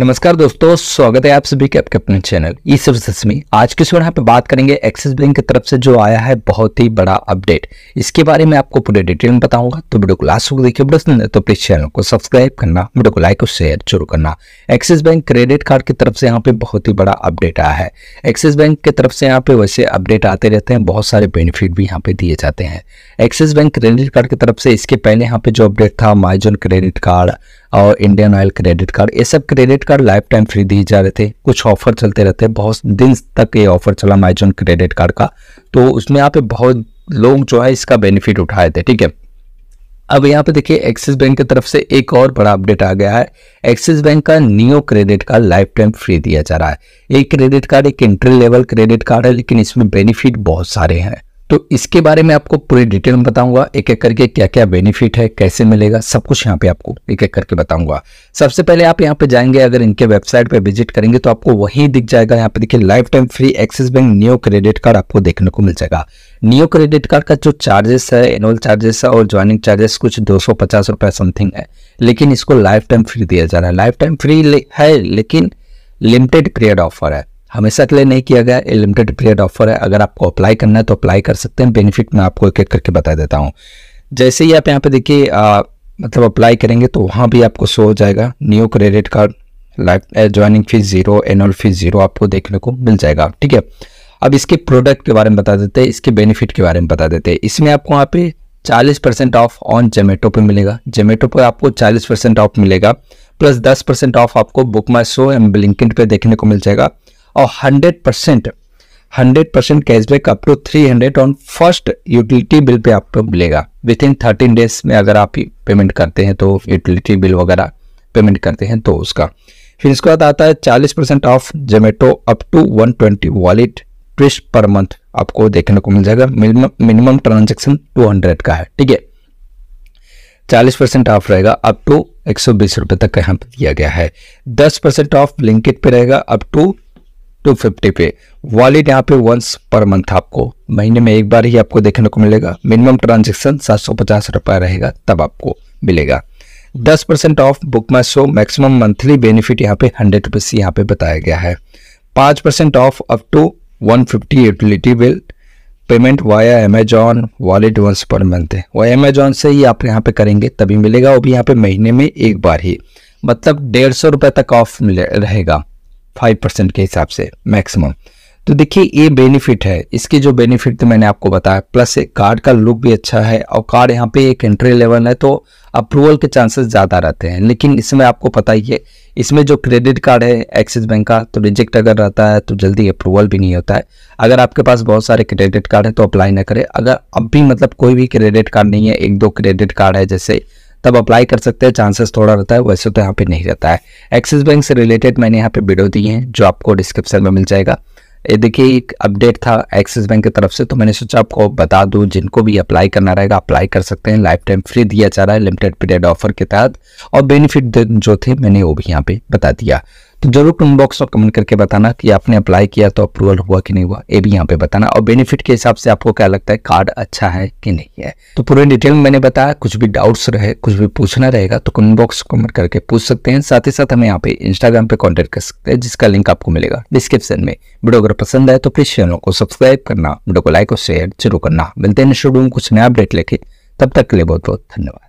नमस्कार दोस्तों स्वागत है आप सभी के आपके अपने चैनल ई सर्विसेस में आज के सुबह यहाँ पे बात करेंगे एक्सिस बैंक की तरफ से जो आया है बहुत ही बड़ा अपडेट इसके बारे में आपको पूरे डिटेल में बताऊंगा तो वीडियो को लास्ट तक देखिए पसंद है तो प्लीज चैनल को सब्सक्राइब करना वीडियो को लाइक और शेयर जरूर करना एक्सिस बैंक क्रेडिट कार्ड की तरफ से यहाँ पे बहुत ही बड़ा अपडेट आया है एक्सिस बैंक की तरफ से यहाँ पे वैसे अपडेट आते रहते हैं बहुत सारे बेनिफिट भी यहाँ पे दिए जाते हैं एक्सिस बैंक क्रेडिट कार्ड की तरफ से इसके पहले यहाँ पे जो अपडेट था माइजोन क्रेडिट कार्ड और इंडियन ऑयल क्रेडिट कार्ड ये सब credit card lifetime free दिए जा रहे थे कुछ ऑफर चलते रहते हैं बहुत दिन तक ये ऑफर चला माइजोन क्रेडिट कार्ड का तो उसमें यहाँ पे बहुत लोग जो है इसका बेनिफिट उठाए थे ठीक है अब यहाँ पे देखिए एक्सिस बैंक की तरफ से एक और बड़ा अपडेट आ गया है एक्सिस बैंक का Neo credit card lifetime free दिया जा रहा है एक क्रेडिट कार्ड एक इंट्री लेवल क्रेडिट कार्ड है लेकिन इसमें बेनिफिट बहुत सारे हैं तो इसके बारे में आपको पूरी डिटेल में बताऊंगा एक एक करके क्या क्या बेनिफिट है कैसे मिलेगा सब कुछ यहाँ पे आपको एक एक करके बताऊंगा सबसे पहले आप यहाँ पे जाएंगे अगर इनके वेबसाइट पे विजिट करेंगे तो आपको वही दिख जाएगा यहाँ पे देखिए lifetime free Axis Bank new credit card आपको देखने को मिल जाएगा न्यू क्रेडिट कार्ड का जो चार्जेस है एनुअल चार्जेस है और ज्वाइनिंग चार्जेस कुछ दो सौ समथिंग है लेकिन इसको लाइफ टाइम फ्री दिया जा रहा है लाइफ टाइम फ्री है लेकिन लिमिटेड पीरियड ऑफर है हमेशा के लिए नहीं किया गया ये लिमिटेड पीरियड ऑफर है अगर आपको अप्लाई करना है तो अप्लाई कर सकते हैं बेनिफिट मैं आपको एक एक करके बता देता हूँ जैसे ही आप यहाँ पे देखिए मतलब अप्लाई करेंगे तो वहाँ भी आपको शो हो जाएगा new credit card life joining fee zero annual fee zero आपको देखने को मिल जाएगा ठीक है अब इसके प्रोडक्ट के बारे में बता देते हैं इसके बेनिफिट के बारे में बता देते हैं इसमें आपको वहाँ पे 40 परसेंट ऑफ ऑन जोमेटो पे मिलेगा जोमेटो पर आपको 40 परसेंट ऑफ मिलेगा प्लस 10 परसेंट ऑफ आपको book my BookMyShow and Blinkit पे देखने को मिल जाएगा और hundred percent hundred percent cashback up to three hundred on first utility bill पे आपको मिलेगा विद इन थर्टीन डेज में अगर आप पेमेंट करते हैं तो यूटिलिटी बिल वगैरह पेमेंट करते हैं तो उसका फिर इसके बाद आता है चालीस percent off Zomato up to one twenty wallet twice per month आपको देखने को मिल जाएगा मिनिमम ट्रांजेक्शन टू हंड्रेड का है ठीक है चालीस परसेंट ऑफ रहेगा अप टू एक सौ बीस रुपये तक यहाँ पर दिया गया है दस परसेंट ऑफ लिंकेट पे रहेगा अप टू टू फिफ्टी पे वॉलेट यहाँ पे वंस पर मंथ आपको महीने में एक बार ही आपको देखने को मिलेगा मिनिमम ट्रांजेक्शन सात सौ पचास रुपया रहेगा तब आपको मिलेगा दस परसेंट ऑफ बुक माई शो मैक्सिमम मंथली बेनिफिट यहाँ पे हंड्रेड रुपीज़ यहाँ पे बताया गया है पाँच percent off up to one fifty utility bill payment via Amazon wallet once per month है वह अमेजॉन से ही आप यहाँ पे करेंगे तभी मिलेगा वो भी यहाँ पे महीने में एक बार ही मतलब डेढ़ सौ रुपये तक ऑफ मिले रहेगा फाइव परसेंट के हिसाब से मैक्सिमम तो देखिए ये बेनिफिट है इसके जो बेनिफिट तो मैंने आपको बताया प्लस कार्ड का लुक भी अच्छा है और कार्ड यहाँ पे एक एंट्री लेवल है तो अप्रूवल के चांसेस ज़्यादा रहते हैं लेकिन इसमें आपको पता ही है इसमें जो क्रेडिट कार्ड है एक्सिस बैंक का तो रिजेक्ट अगर रहता है तो जल्दी अप्रूवल भी नहीं होता है अगर आपके पास बहुत सारे क्रेडिट कार्ड है तो अप्लाई ना करें अगर अब भी मतलब कोई भी क्रेडिट कार्ड नहीं है एक दो क्रेडिट कार्ड है जैसे तब अप्लाई कर सकते हैं चांसेस थोड़ा रहता है वैसे तो यहाँ पे नहीं रहता है एक्सिस बैंक से रिलेटेड मैंने यहाँ पे वीडियो दी है जो आपको डिस्क्रिप्शन में मिल जाएगा ये देखिए एक अपडेट था एक्सिस बैंक की तरफ से तो मैंने सोचा आपको बता दूं जिनको भी अप्लाई करना रहेगा अप्लाई कर सकते हैं लाइफ टाइम फ्री दिया जा रहा है लिमिटेड पीरियड ऑफर के तहत और बेनिफिट जो थे मैंने वो भी यहाँ पे बता दिया तो जरूर कमेंट बॉक्स में कमेंट करके बताना कि आपने अप्लाई किया तो अप्रूवल हुआ कि नहीं हुआ ये भी यहाँ पे बताना और बेनिफिट के हिसाब से आपको क्या लगता है कार्ड अच्छा है कि नहीं है तो पूरे डिटेल में मैंने बताया कुछ भी डाउट्स रहे कुछ भी पूछना रहेगा तो कमेंट बॉक्स कमेंट करके पूछ सकते हैं साथ ही साथ हमें यहाँ पे इंस्टाग्राम पे कॉन्टेक्ट कर सकते हैं जिसका लिंक आपको मिलेगा डिस्क्रिप्शन में वीडियो अगर पसंद आए तो प्लीज चैनल को सब्सक्राइब करना वीडियो को लाइक और शेयर जरूर करना मिलते हैं कुछ नया अपडेट लेके तब तक के लिए बहुत बहुत धन्यवाद